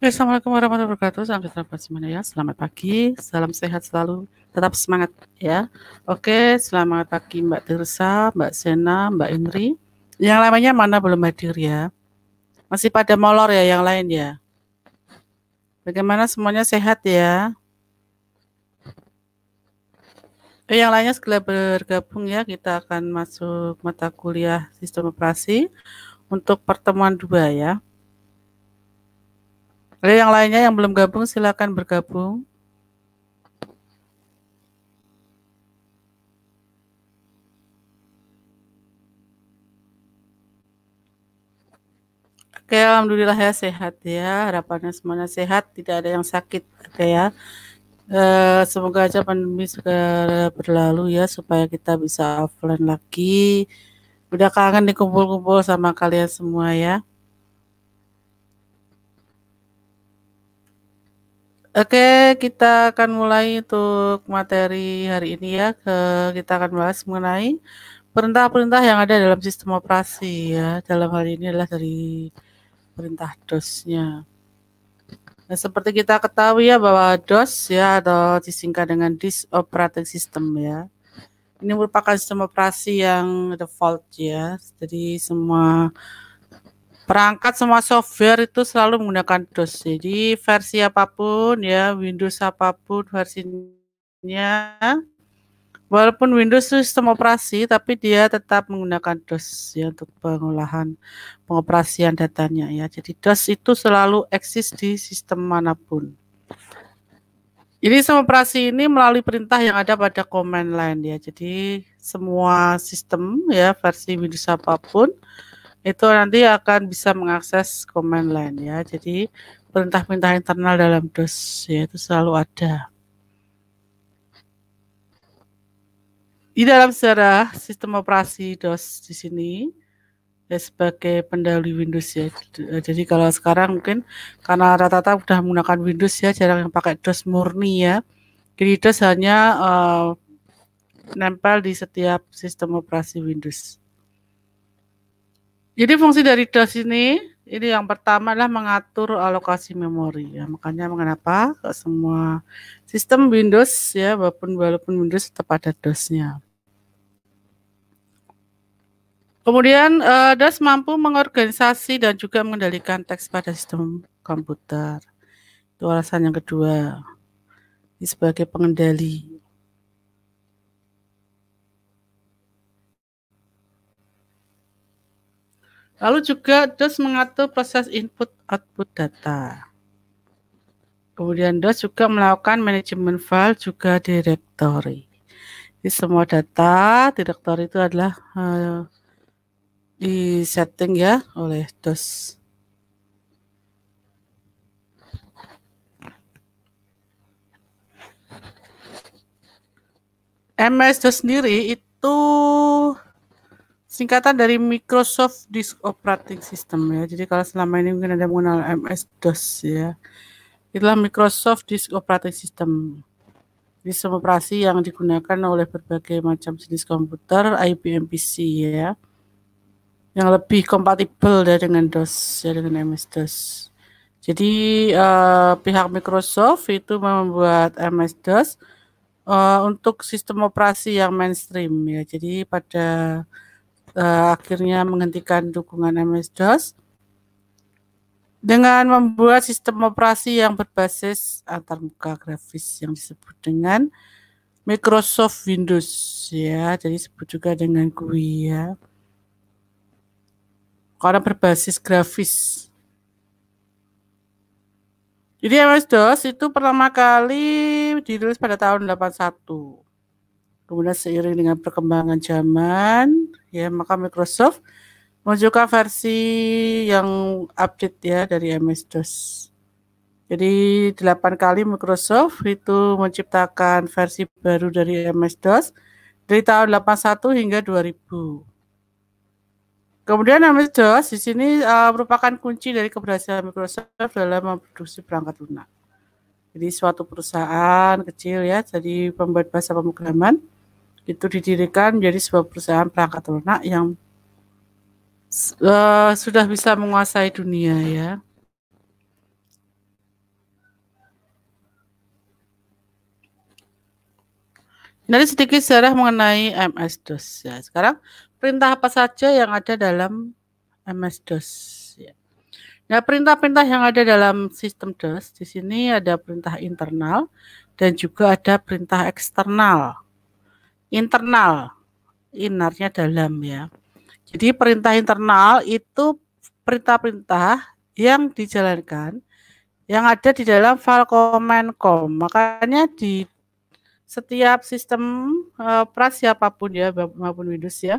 Assalamualaikum warahmatullahi wabarakatuh. Salam sejahtera semuanya ya. Selamat pagi, salam sehat selalu, tetap semangat ya. Oke, selamat pagi Mbak Tirsa, Mbak Sena, Mbak Indri. Yang lainnya mana belum hadir ya? Masih pada molor ya yang lain ya. Bagaimana semuanya sehat ya? Eh Yang lainnya segera bergabung ya. Kita akan masuk mata kuliah sistem operasi untuk pertemuan dua ya. Lalu yang lainnya yang belum gabung silakan bergabung. Oke, alhamdulillah ya sehat ya. Harapannya semuanya sehat, tidak ada yang sakit oke ya. E, semoga aja pandemi segera berlalu ya supaya kita bisa offline lagi. Udah kangen dikumpul-kumpul sama kalian semua ya. Oke, kita akan mulai untuk materi hari ini ya. Ke, kita akan bahas mengenai perintah-perintah yang ada dalam sistem operasi ya. Dalam hari ini adalah dari perintah DOS-nya. Nah, seperti kita ketahui ya bahwa DOS ya atau disingkat dengan Disk Operating System ya. Ini merupakan sistem operasi yang default ya. Jadi semua Perangkat semua software itu selalu menggunakan DOS. Jadi versi apapun ya, Windows apapun versinya, walaupun Windows sistem operasi, tapi dia tetap menggunakan DOS ya untuk pengolahan pengoperasian datanya ya. Jadi DOS itu selalu eksis di sistem manapun. Ini sistem operasi ini melalui perintah yang ada pada command line ya. Jadi semua sistem ya versi Windows apapun itu nanti akan bisa mengakses command line ya. Jadi perintah-perintah internal dalam DOS ya itu selalu ada. Di dalam sejarah sistem operasi DOS di sini ya, sebagai pendahulu Windows ya. Jadi kalau sekarang mungkin karena rata-rata sudah menggunakan Windows ya, jarang yang pakai DOS murni ya. Jadi DOS hanya uh, nempel di setiap sistem operasi Windows. Jadi fungsi dari DOS ini, ini yang pertama adalah mengatur alokasi memori. Ya. Makanya mengapa semua sistem Windows ya, walaupun walaupun Windows tetap ada DOS-nya. Kemudian uh, DOS mampu mengorganisasi dan juga mengendalikan teks pada sistem komputer. Itu alasan yang kedua. Ini sebagai pengendali. Lalu juga DOS mengatur proses input output data. Kemudian DOS juga melakukan manajemen file juga directory. Di semua data directory itu adalah uh, eh, setting ya oleh DOS. MS DOS sendiri itu singkatan dari Microsoft Disk Operating System ya. Jadi kalau selama ini mungkin ada mengenal MS DOS ya. Itulah Microsoft Disk Operating System. Sistem operasi yang digunakan oleh berbagai macam jenis komputer IBM PC ya. Yang lebih kompatibel ya dengan DOS ya dengan MS DOS. Jadi uh, pihak Microsoft itu membuat MS DOS uh, untuk sistem operasi yang mainstream ya. Jadi pada uh, akhirnya menghentikan dukungan MS-DOS dengan membuat sistem operasi yang berbasis antarmuka grafis yang disebut dengan Microsoft Windows ya, jadi disebut juga dengan GUI ya. Karena berbasis grafis. Jadi MS-DOS itu pertama kali dirilis pada tahun 81. Kemudian seiring dengan perkembangan zaman, ya maka Microsoft munculkan versi yang update ya dari MS-DOS. Jadi delapan kali Microsoft itu menciptakan versi baru dari MS-DOS dari tahun 81 hingga 2000. Kemudian MS-DOS di sini uh, merupakan kunci dari keberhasilan Microsoft dalam memproduksi perangkat lunak. Jadi suatu perusahaan kecil ya, jadi pembuat bahasa pemrograman itu didirikan jadi sebuah perusahaan perangkat lunak yang uh, sudah bisa menguasai dunia ya. Nanti sedikit sejarah mengenai MS-DOS. Ya. Sekarang perintah apa saja yang ada dalam MS-DOS. Ya. Nah, perintah-perintah yang ada dalam sistem DOS, di sini ada perintah internal dan juga ada perintah eksternal internal inarnya dalam ya jadi perintah internal itu perintah-perintah yang dijalankan yang ada di dalam file command.com. Makanya di setiap sistem operasi eh, apapun ya maupun Windows ya,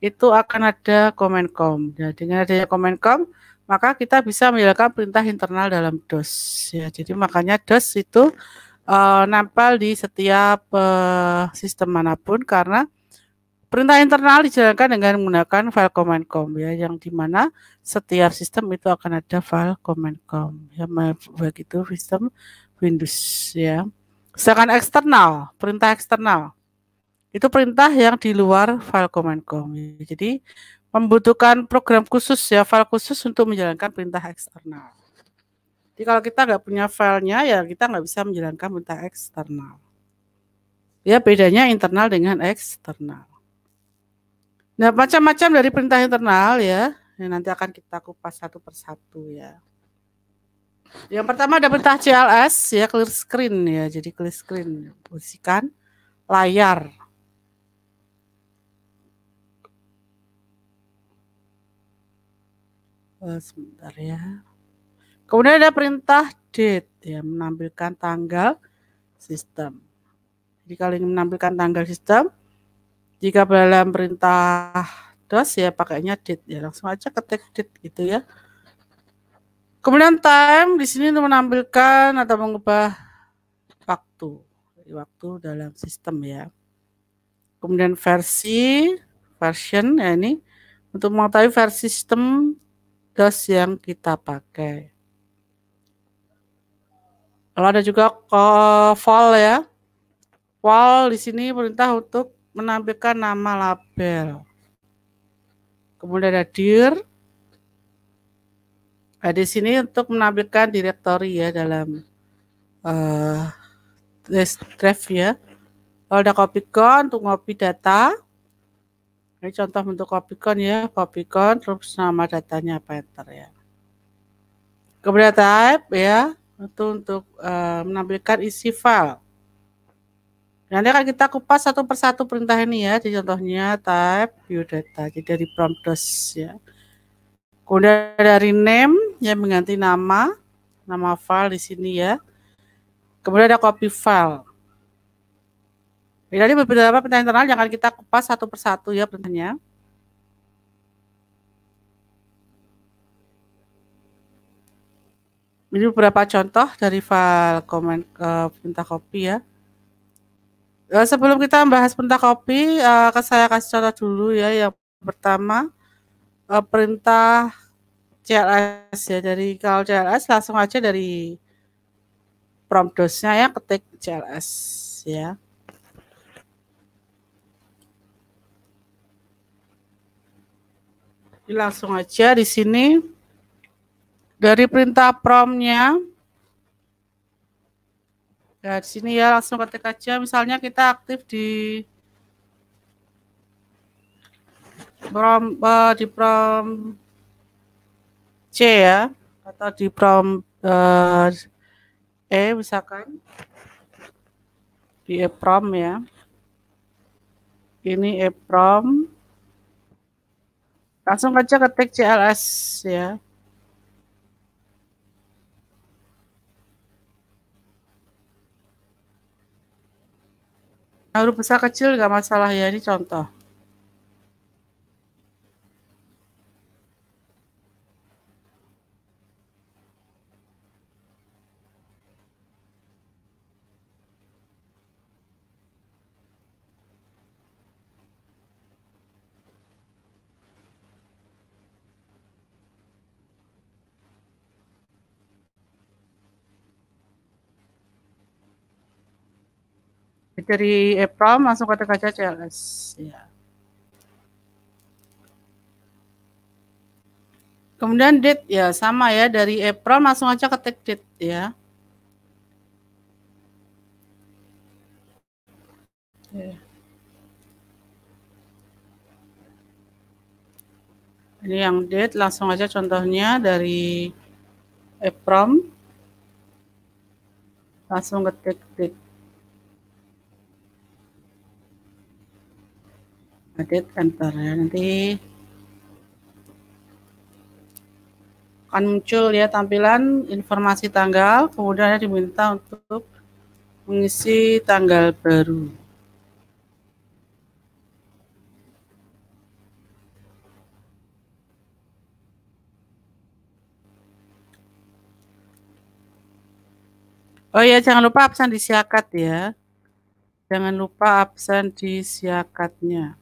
itu akan ada command.com. Ya, nah, dengan adanya command.com, maka kita bisa menjalankan perintah internal dalam DOS ya. Jadi makanya DOS itu uh, nempel di setiap uh, sistem manapun karena perintah internal dijalankan dengan menggunakan file command com ya yang dimana setiap sistem itu akan ada file command com ya begitu sistem Windows ya. Sedangkan eksternal, perintah eksternal itu perintah yang di luar file command com. Jadi membutuhkan program khusus ya file khusus untuk menjalankan perintah eksternal. Jadi kalau kita nggak punya filenya ya kita nggak bisa menjalankan perintah eksternal. Ya bedanya internal dengan eksternal. Nah macam-macam dari perintah internal ya, yang nanti akan kita kupas satu persatu ya. Yang pertama ada perintah CLS ya clear screen ya, jadi clear screen posisikan layar. Oh, sebentar ya. Kemudian ada perintah date ya menampilkan tanggal sistem. Jadi kalau ingin menampilkan tanggal sistem, jika dalam perintah DOS ya pakainya date ya langsung aja ketik date gitu ya. Kemudian time di sini untuk menampilkan atau mengubah waktu waktu dalam sistem ya. Kemudian versi version ya ini untuk mengetahui versi sistem DOS yang kita pakai. Lalu ada juga call ya. Call di sini perintah untuk menampilkan nama label. Kemudian ada dir. Nah, di sini untuk menampilkan direktori ya dalam uh, drive ya. Kalau ada copycon untuk copy data. Ini contoh bentuk copycon ya, copycon terus nama datanya apa enter ya. Kemudian type ya itu untuk uh, menampilkan isi file. Nanti akan kita kupas satu persatu perintah ini ya. Jadi contohnya type view data. Jadi dari prompt dos ya. Kemudian dari name yang mengganti nama, nama file di sini ya. Kemudian ada copy file. Jadi beberapa perintah internal yang akan kita kupas satu persatu ya perintahnya. Ini beberapa contoh dari file komen ke eh, pinta kopi ya. Eh, sebelum kita membahas perintah kopi, akan eh, saya kasih contoh dulu ya. Yang pertama perintah CLS ya dari kalau CLS langsung aja dari prompt dosnya ya ketik CLS ya. Ini langsung aja di sini dari perintah promnya, dari sini ya langsung ketik aja. Misalnya kita aktif di prom uh, di prom C ya atau di prom uh, E misalkan di E prom ya ini E prom langsung aja ketik CLS ya Nah, huruf besar kecil gak masalah ya, ini contoh. dari EPROM langsung ke kerja CLS. Ya. Kemudian date ya sama ya dari EPROM langsung aja ke date ya. ya. Ini yang date langsung aja contohnya dari EPROM langsung ke date. edit enter ya nanti akan muncul ya tampilan informasi tanggal kemudian diminta untuk mengisi tanggal baru Oh iya, ya jangan lupa absen di siakat ya jangan lupa absen di siakatnya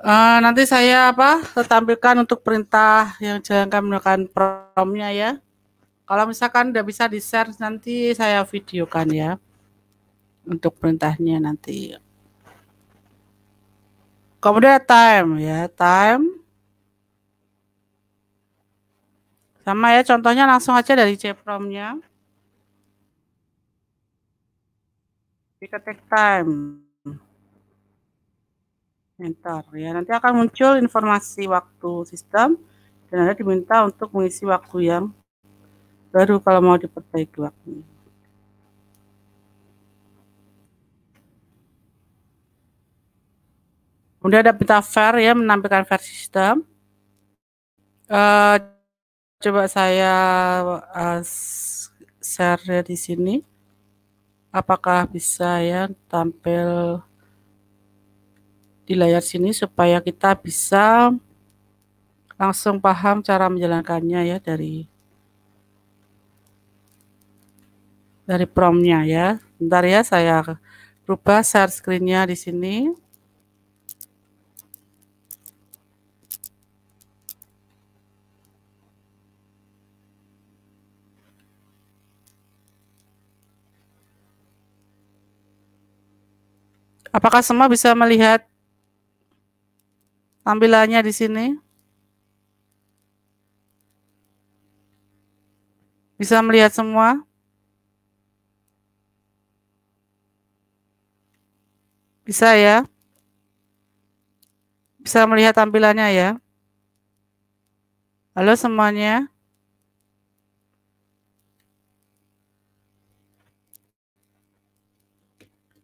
Eh, nanti saya apa tampilkan untuk perintah yang jangan menggunakan promnya ya. Kalau misalkan tidak bisa di share nanti saya videokan ya untuk perintahnya nanti. Kemudian time ya time. Sama ya contohnya langsung aja dari c Kita take time enter ya. Nanti akan muncul informasi waktu sistem dan Anda diminta untuk mengisi waktu yang baru kalau mau diperbaiki waktu. Kemudian ada pita fair ya menampilkan versi sistem. Uh, eh, coba saya uh, share di sini. Apakah bisa ya tampil di layar sini supaya kita bisa langsung paham cara menjalankannya ya dari dari promnya ya. Bentar ya saya rubah share screennya di sini. Apakah semua bisa melihat tampilannya di sini. Bisa melihat semua? Bisa ya? Bisa melihat tampilannya ya? Halo semuanya.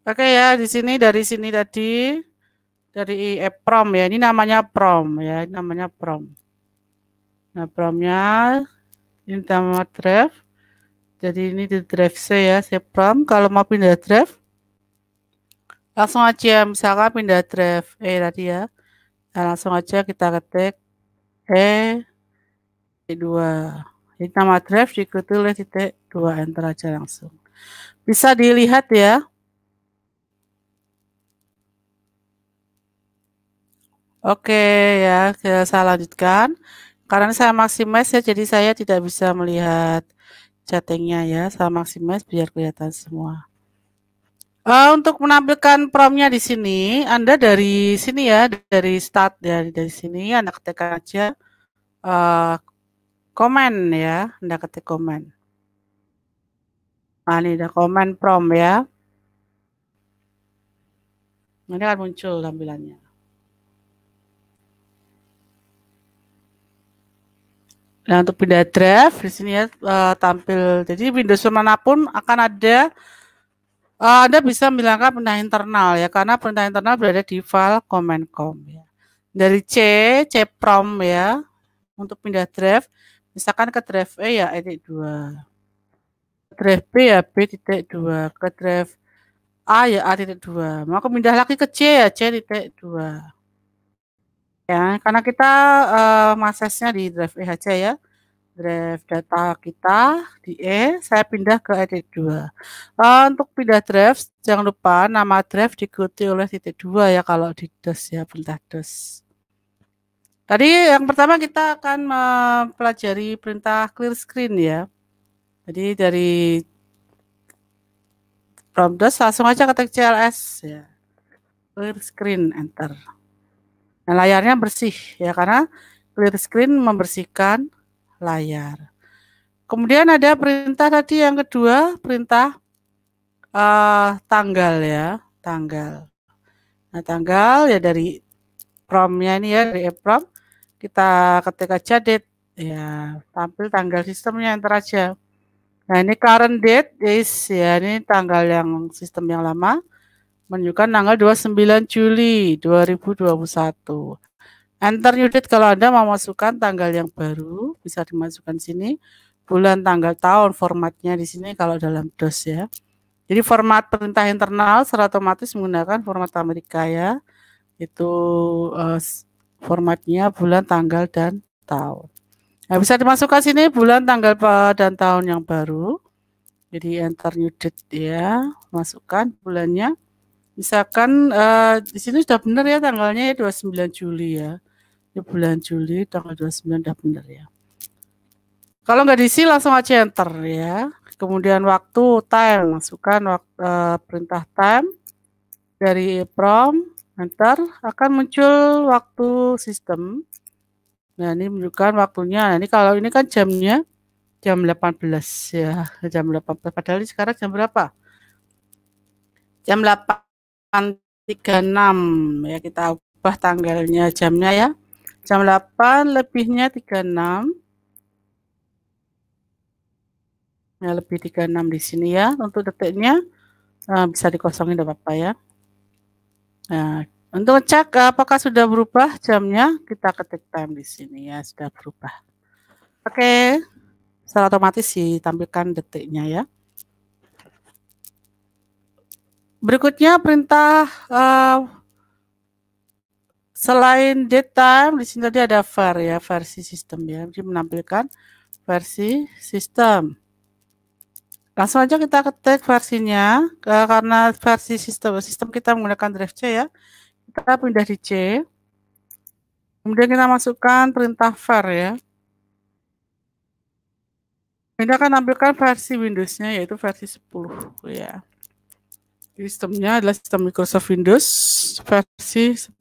Oke ya, di sini dari sini tadi dari eh, prom ya. Ini namanya prom ya, ini namanya prom. Nah, promnya ini nama drive. Jadi ini di drive C ya, C prom. Kalau mau pindah drive langsung aja misalkan pindah drive E tadi ya. Nah, langsung aja kita ketik E E2. Ini nama drive diikuti oleh titik 2 enter aja langsung. Bisa dilihat ya Oke ya, saya lanjutkan. Karena saya maximize ya, jadi saya tidak bisa melihat chattingnya ya. Saya maximize biar kelihatan semua. Uh, untuk menampilkan promnya di sini, Anda dari sini ya, dari start ya, dari sini Anda ketik aja uh, komen ya, Anda ketik komen. Nah, ini ada komen prom ya. ini akan muncul tampilannya. Nah, untuk pindah drive di sini ya uh, tampil. Jadi Windows manapun akan ada uh, Anda bisa menghilangkan pindah internal ya karena perintah internal berada di file command.com ya. Dari C, C prom ya untuk pindah drive misalkan ke drive E ya edit 2. drive B ya B titik dua, ke drive A ya A titik Maka pindah lagi ke C ya C titik dua ya karena kita uh, masesnya di drive E aja ya drive data kita di E saya pindah ke edit 2 uh, eh, untuk pindah drive jangan lupa nama drive diikuti oleh titik 2 ya kalau di DOS ya perintah DOS tadi yang pertama kita akan mempelajari perintah clear screen ya jadi dari from DOS langsung aja ketik CLS ya clear screen enter Nah, layarnya bersih ya karena clear screen membersihkan layar. Kemudian ada perintah tadi yang kedua, perintah uh, tanggal ya, tanggal. Nah, tanggal ya dari promnya ini ya dari prom kita ketik aja date ya, tampil tanggal sistemnya enter aja. Nah, ini current date is ya ini tanggal yang sistem yang lama menunjukkan tanggal 29 Juli 2021. Enter new date kalau Anda mau masukkan tanggal yang baru bisa dimasukkan sini bulan tanggal tahun formatnya di sini kalau dalam DOS ya. Jadi format perintah internal secara otomatis menggunakan format Amerika ya. Itu uh, formatnya bulan tanggal dan tahun. Nah, bisa dimasukkan sini bulan tanggal eh, dan tahun yang baru. Jadi enter new date ya, masukkan bulannya misalkan uh, di sini sudah benar ya tanggalnya ya 29 Juli ya. Di bulan Juli tanggal 29 sudah benar ya. Kalau nggak diisi langsung aja enter ya. Kemudian waktu time masukkan waktu, uh, eh, perintah time dari prom enter akan muncul waktu sistem. Nah, ini menunjukkan waktunya. Nah, ini kalau ini kan jamnya jam 18 ya, jam 18. Padahal ini sekarang jam berapa? Jam 8 36 ya kita ubah tanggalnya jamnya ya jam 8 lebihnya 36 ya lebih 36 di sini ya untuk detiknya uh, bisa dikosongin tidak apa-apa ya nah untuk cek ah, apakah sudah berubah jamnya kita ketik time di sini ya sudah berubah oke secara otomatis ditampilkan detiknya ya Berikutnya perintah uh, selain date time di sini tadi ada var ya, versi sistem ya. Jadi menampilkan versi sistem. Langsung aja kita ketik versinya uh, karena versi sistem sistem kita menggunakan drive C ya. Kita pindah di C. Kemudian kita masukkan perintah var ya. Ini akan tampilkan versi Windows-nya yaitu versi 10 ya. Sistemnya adalah sistem Microsoft Windows versi 10.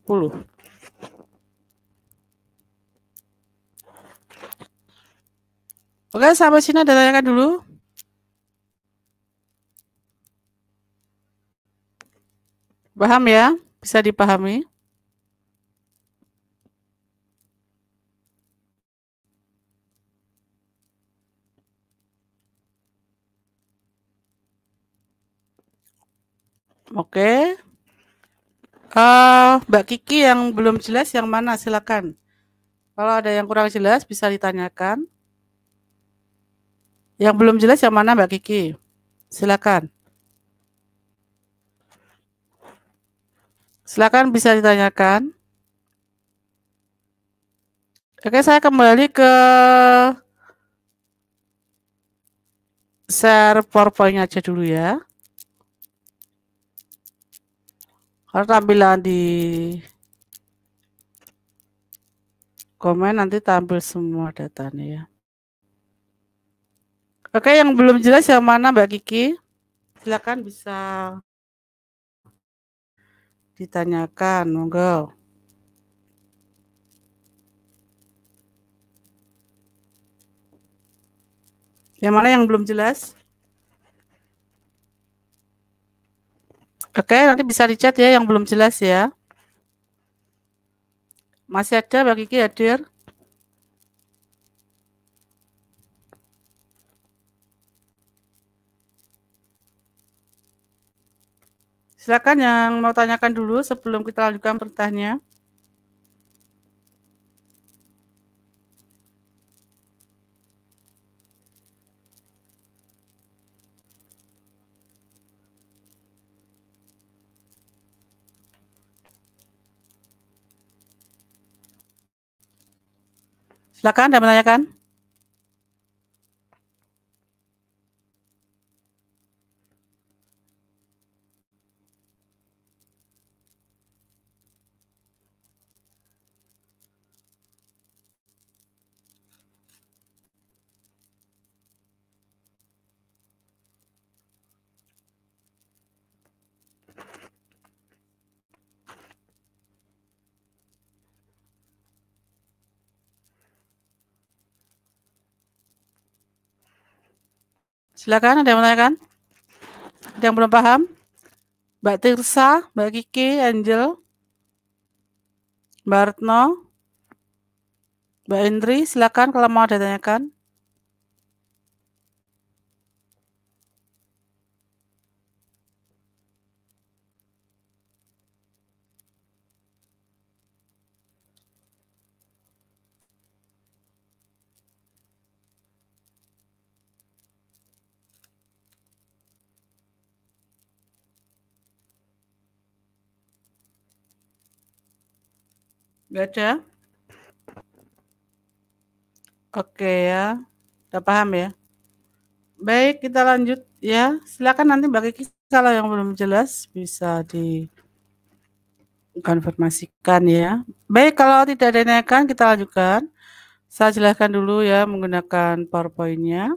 Oke, sampai sini ada tanyakan dulu. Paham ya? Bisa dipahami? Oke. Uh, Mbak Kiki yang belum jelas yang mana silakan. Kalau ada yang kurang jelas bisa ditanyakan. Yang belum jelas yang mana Mbak Kiki? Silakan. Silakan bisa ditanyakan. Oke, saya kembali ke share PowerPoint aja dulu ya. Kalau tampilan di komen nanti tampil semua datanya ya. Oke, yang belum jelas yang mana Mbak Kiki? Silakan bisa ditanyakan, monggo. Yang mana yang belum jelas? Oke, nanti bisa dicat ya yang belum jelas ya. Masih ada bagi Kiki hadir? Silakan yang mau tanyakan dulu sebelum kita lanjutkan pertanyaan. Silakan, dan menanyakan. Silakan ada yang menanyakan? Ada yang belum paham? Mbak Tirsa, Mbak Kiki, Angel, Mbak Retno, Mbak Indri, silakan kalau mau ditanyakan. Gak ada? Oke ya, udah paham ya. Baik, kita lanjut ya. Silakan nanti bagi kalau yang belum jelas bisa di konfirmasikan ya. Baik, kalau tidak ada naikkan kita lanjutkan. Saya jelaskan dulu ya menggunakan PowerPoint-nya.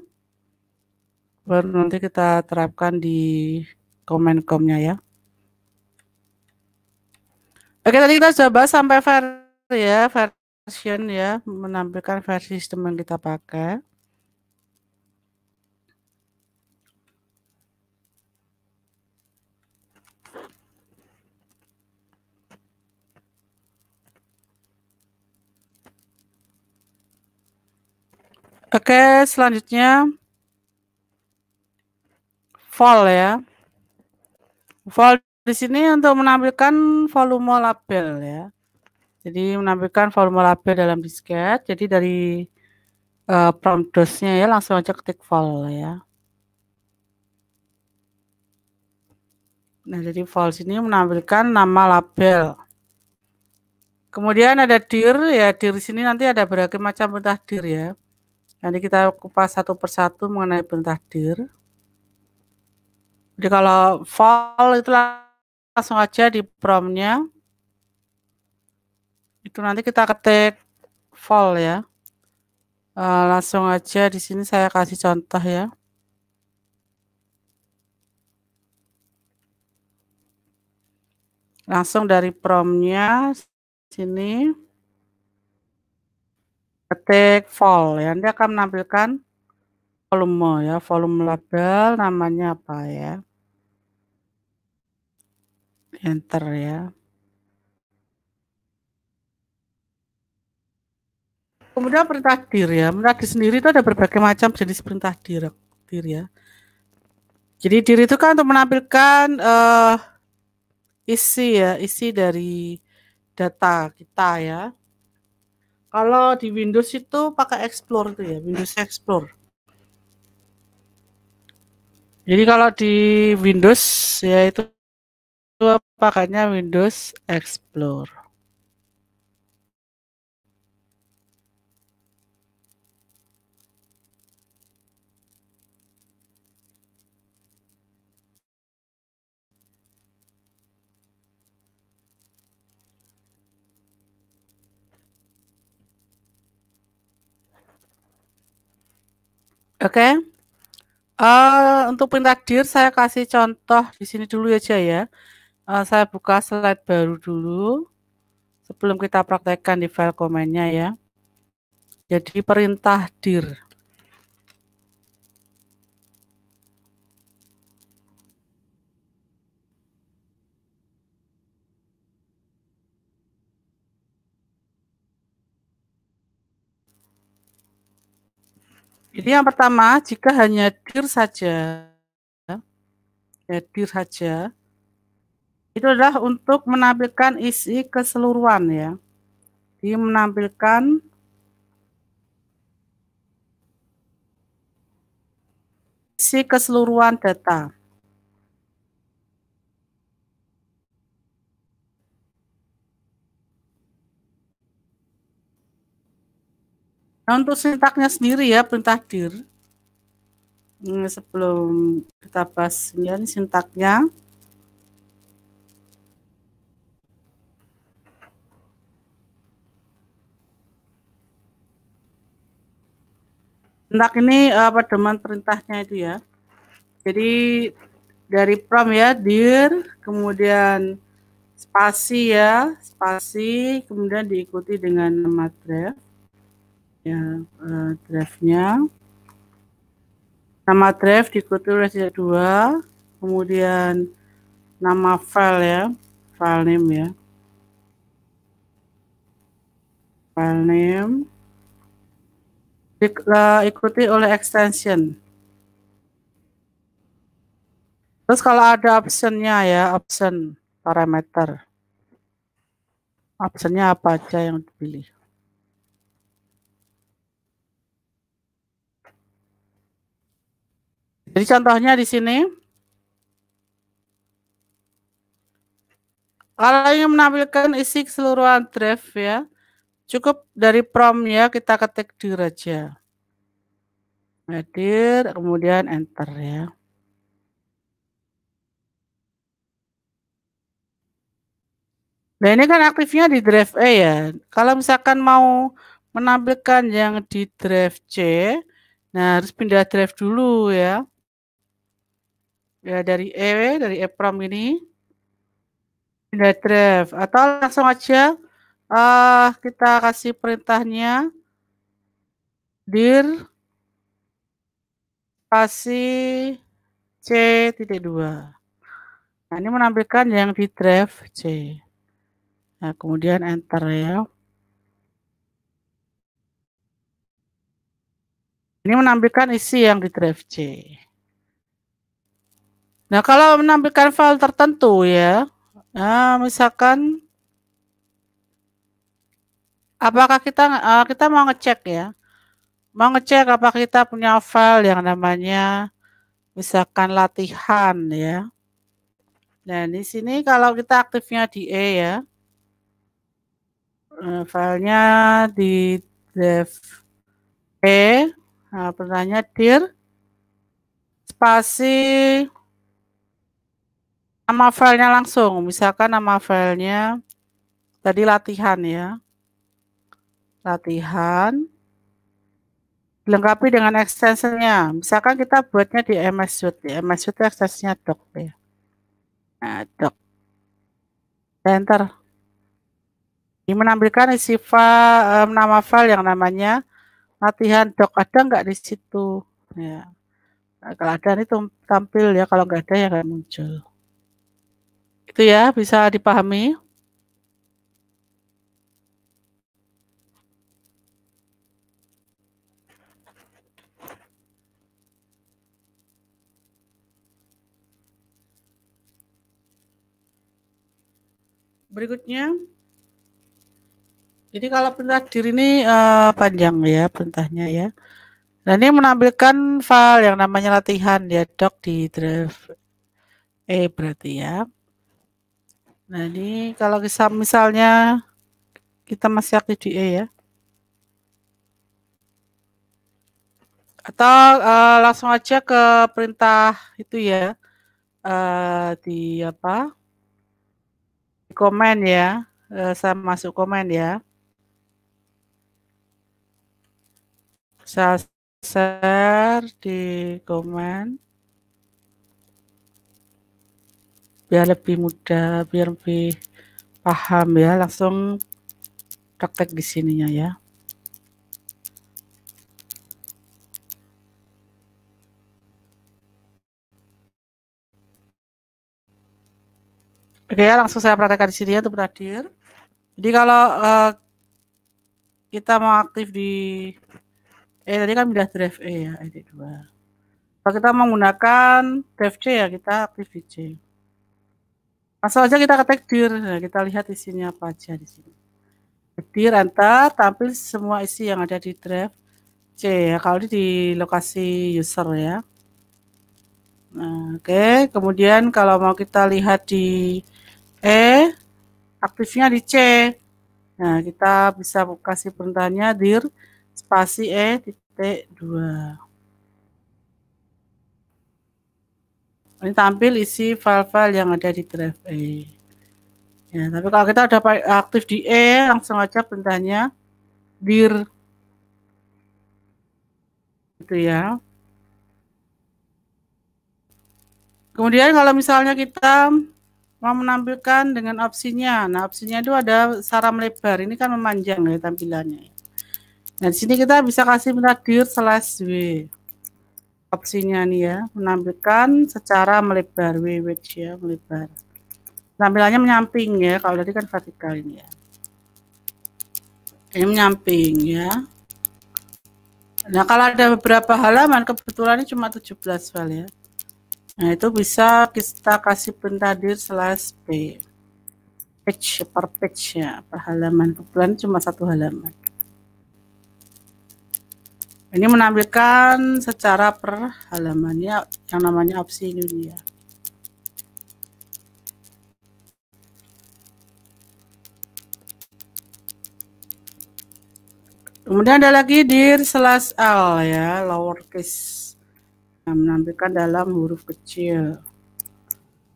Baru nanti kita terapkan di komen-komnya ya. Oke, tadi kita sudah bahas sampai variable ya version ya menampilkan versi sistem yang kita pakai. Oke, selanjutnya vol ya. Vol di sini untuk menampilkan volume label ya. Jadi menampilkan formula P dalam disket. Jadi dari uh, prompt dosnya ya langsung aja ketik vol ya. Nah, jadi false sini menampilkan nama label. Kemudian ada dir, ya dir sini nanti ada berbagai macam perintah dir ya. Nanti kita kupas satu persatu mengenai perintah dir. Jadi kalau fall itu langsung aja di promnya itu nanti kita ketik fall ya uh, langsung aja di sini saya kasih contoh ya langsung dari promnya sini ketik fall ya dia akan menampilkan volume ya volume label namanya apa ya enter ya Kemudian perintah dir ya. dir sendiri itu ada berbagai macam jenis perintah dir, dir ya. Jadi dir itu kan untuk menampilkan uh, isi ya, isi dari data kita ya. Kalau di Windows itu pakai Explore itu ya, Windows Explore. Jadi kalau di Windows ya itu pakainya Windows Explorer. Oke. Uh, untuk perintah dir saya kasih contoh di sini dulu aja ya. Uh, saya buka slide baru dulu sebelum kita praktekkan di file komennya ya. Jadi perintah dir. Jadi yang pertama, jika hanya dir saja, ya, dir saja, itu adalah untuk menampilkan isi keseluruhan ya. Jadi menampilkan isi keseluruhan data. Nah untuk sintaknya sendiri ya perintah dir. Ini sebelum kita bahasnya ini sintaknya. Sintak ini uh, pedoman perintahnya itu ya. Jadi dari prom ya dir, kemudian spasi ya, spasi, kemudian diikuti dengan matre ya uh, draftnya nama draft diikuti oleh tidak dua kemudian nama file ya file name ya file name diikuti ikuti oleh extension terus kalau ada optionnya ya option parameter optionnya apa aja yang dipilih Jadi contohnya di sini kalau ingin menampilkan isi keseluruhan draft ya, cukup dari prompt ya kita ketik di raja, Hadir, kemudian enter ya. Nah ini kan aktifnya di drive A ya. Kalau misalkan mau menampilkan yang di drive C, nah harus pindah drive dulu ya ya dari E dari EPROM ini pindah drive atau langsung aja uh, kita kasih perintahnya dir kasih C titik dua. Nah, ini menampilkan yang di drive C. Nah, kemudian enter ya. Ini menampilkan isi yang di drive C. Nah, kalau menampilkan file tertentu ya, nah, misalkan apakah kita uh, kita mau ngecek ya, mau ngecek apakah kita punya file yang namanya misalkan latihan ya. nah di sini kalau kita aktifnya di E ya, uh, filenya di dev E, nah, pertanyaan dir spasi nama filenya langsung misalkan nama filenya tadi latihan ya latihan dilengkapi dengan extensionnya misalkan kita buatnya di MS Suite di MS Suite extensionnya doc ya nah, doc enter nah, ini menampilkan isi file nama file yang namanya latihan doc ada nggak di situ ya nah, kalau ada itu tampil ya kalau nggak ada ya nggak muncul itu ya, bisa dipahami. Berikutnya, jadi kalau perintah diri ini uh, panjang ya perintahnya ya. Dan ini menampilkan file yang namanya latihan ya dok di drive E berarti ya. Nah, ini kalau misalnya kita masih aktif di E ya. Atau uh, langsung aja ke perintah itu ya. Uh, di apa? Di komen ya. Uh, saya masuk komen ya. Saya share di komen. biar lebih mudah biar lebih paham ya langsung praktek di sininya ya Oke ya, langsung saya praktekkan di sini ya untuk hadir. Jadi kalau uh, kita mau aktif di eh tadi kan pindah drive E ya, edit dua Kalau kita menggunakan drive C ya, kita aktif di C. Langsung aja kita ke takdir. Nah, kita lihat isinya apa aja di sini. Takdir antar tampil semua isi yang ada di drive C ya. Kalau di lokasi user ya. Nah, Oke, okay. kemudian kalau mau kita lihat di E, aktifnya di C. Nah, kita bisa kasih perintahnya dir spasi E titik dua Ini tampil isi file-file yang ada di drive A. Ya, tapi kalau kita udah aktif di E, langsung aja perintahnya dir itu ya. Kemudian kalau misalnya kita mau menampilkan dengan opsinya, nah opsinya itu ada saram lebar, ini kan memanjang ya tampilannya. Nah di sini kita bisa kasih minta dir slash w opsinya nih ya menampilkan secara melebar wewet ya melebar tampilannya menyamping ya kalau tadi kan vertikal ini ya ini menyamping ya nah kalau ada beberapa halaman kebetulan ini cuma 17 file ya nah itu bisa kita kasih pentadir slash p page per page ya per halaman kebetulan cuma satu halaman ini menampilkan secara per halamannya yang namanya opsi ini dia kemudian ada lagi dir slash l ya lower case yang menampilkan dalam huruf kecil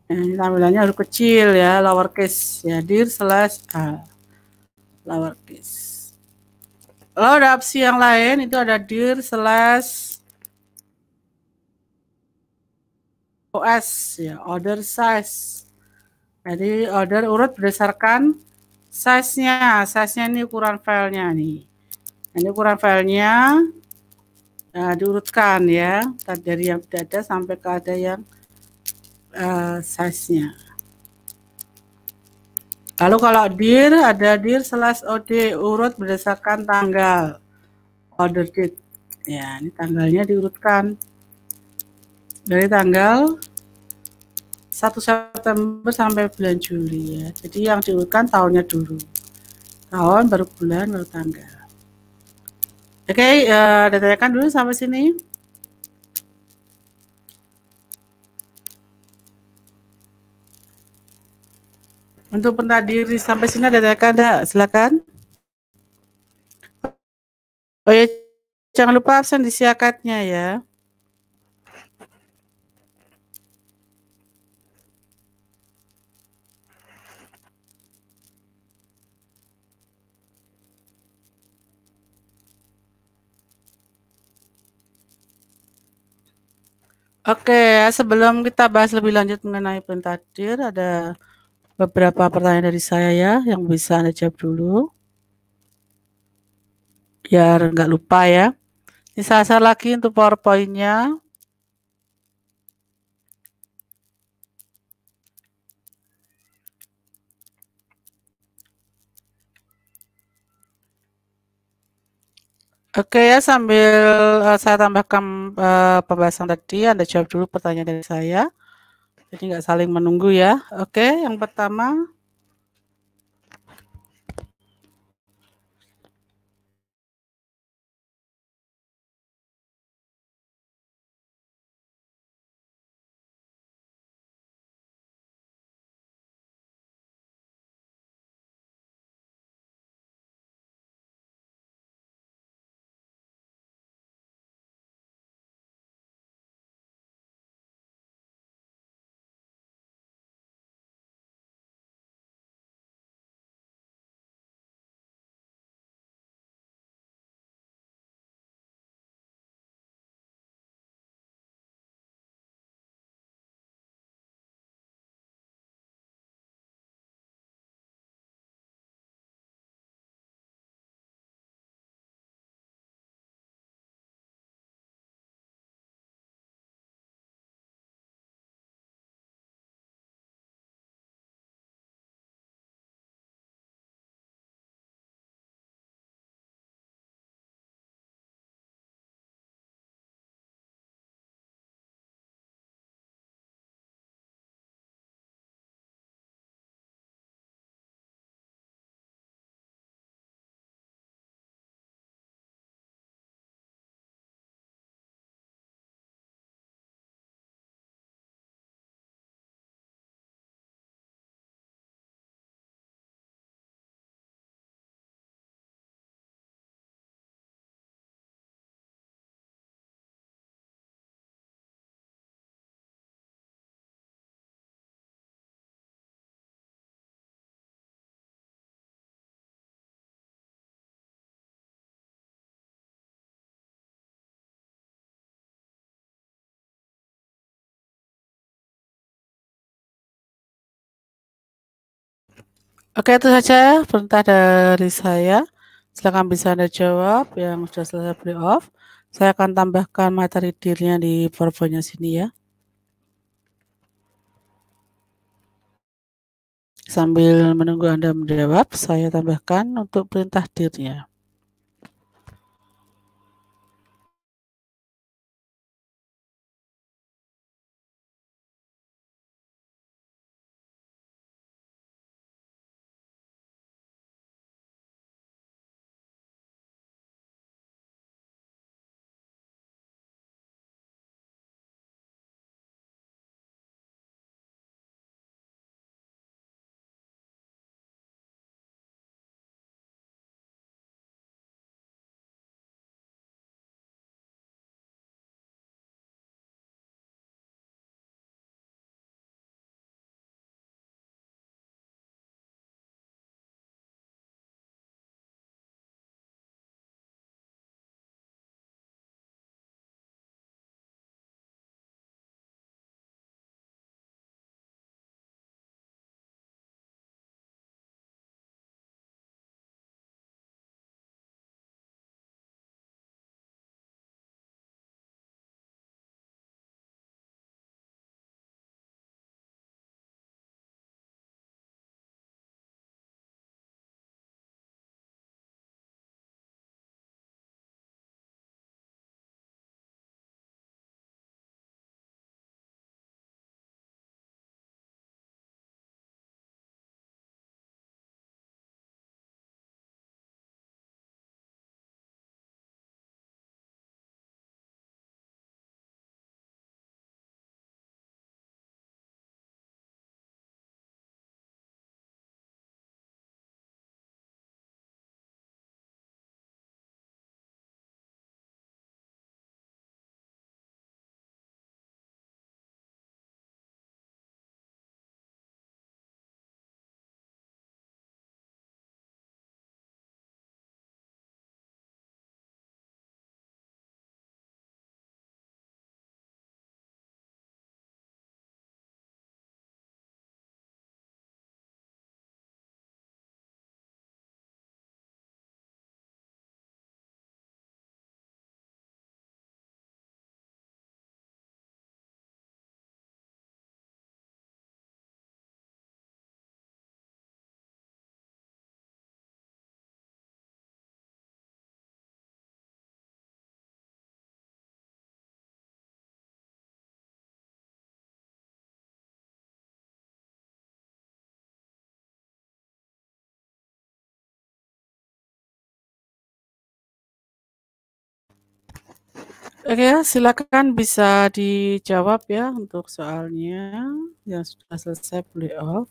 ini tampilannya huruf kecil ya lower case ya dir slash l case. Lalu ada opsi yang lain, itu ada dir slash OS, ya, order size. Jadi order urut berdasarkan size-nya. Size-nya ini ukuran filenya nih. Ini ukuran filenya uh, diurutkan ya, dari yang tidak ada sampai ke ada yang uh, size-nya. Lalu kalau dir ada dir slash OD urut berdasarkan tanggal order date. Ya, ini tanggalnya diurutkan. Dari tanggal 1 September sampai bulan Juli ya. Jadi yang diurutkan tahunnya dulu. Tahun baru bulan baru tanggal. Oke, okay, uh, eh, ditanyakan dulu sampai sini. Untuk pentadiri sampai sini ada ada silakan. Oh ya, jangan lupa absen di siakatnya ya. Oke, sebelum kita bahas lebih lanjut mengenai pentadir, ada beberapa pertanyaan dari saya ya yang bisa Anda jawab dulu. Biar nggak lupa ya. Ini saya share lagi untuk PowerPoint-nya. Oke ya, sambil uh, saya tambahkan uh, pembahasan tadi, Anda jawab dulu pertanyaan dari saya. Jadi nggak saling menunggu ya. Oke, yang pertama Oke, itu saja ya perintah dari saya. Silakan bisa Anda jawab yang sudah selesai beli off. Saya akan tambahkan materi dirinya di PowerPoint-nya sini ya. Sambil menunggu Anda menjawab, saya tambahkan untuk perintah dirinya. Oke, ya, silakan bisa dijawab ya untuk soalnya yang sudah selesai off.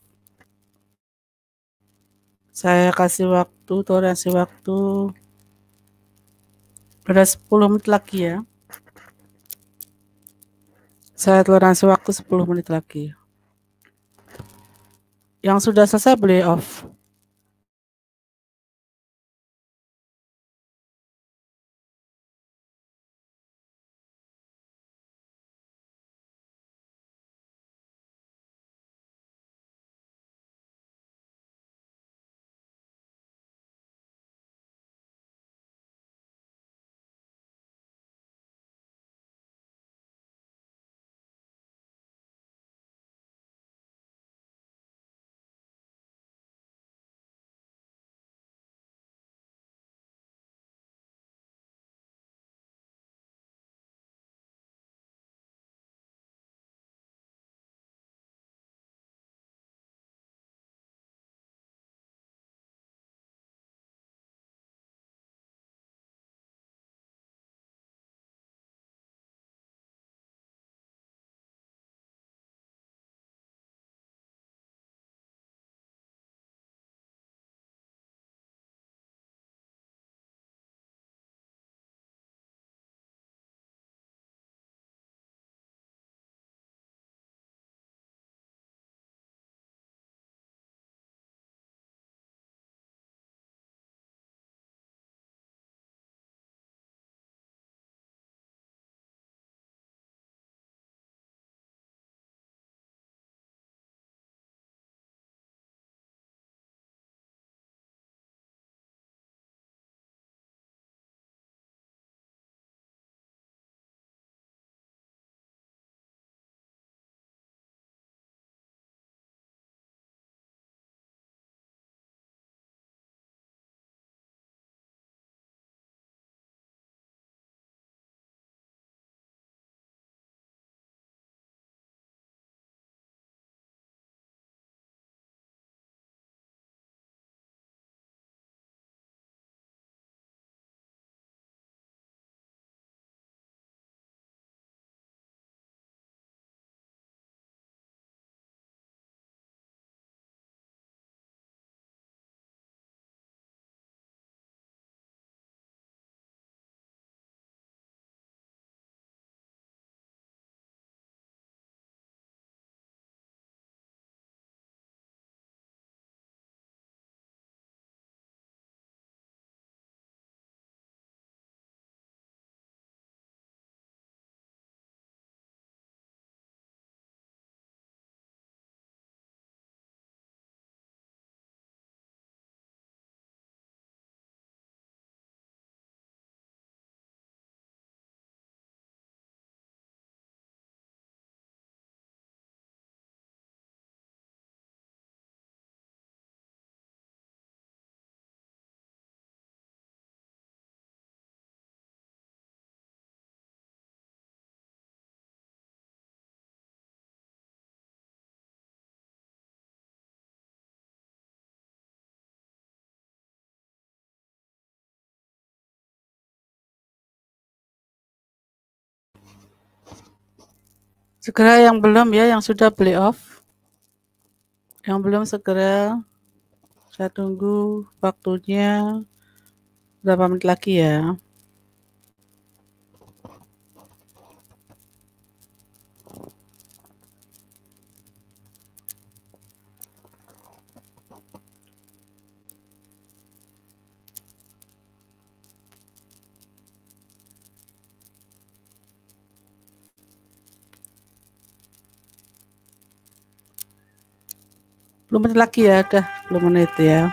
Saya kasih waktu, toleransi waktu. Ada 10 menit lagi ya. Saya toleransi waktu 10 menit lagi. Yang sudah selesai play off. segera yang belum ya yang sudah beli off yang belum segera saya tunggu waktunya berapa menit lagi ya belum menit lagi ya udah belum menit ya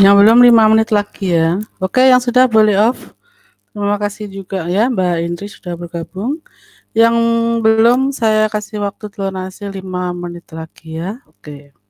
Yang belum lima menit lagi ya. Oke, yang sudah boleh off. Terima kasih juga ya Mbak Indri sudah bergabung. Yang belum saya kasih waktu nasi lima menit lagi ya. Oke.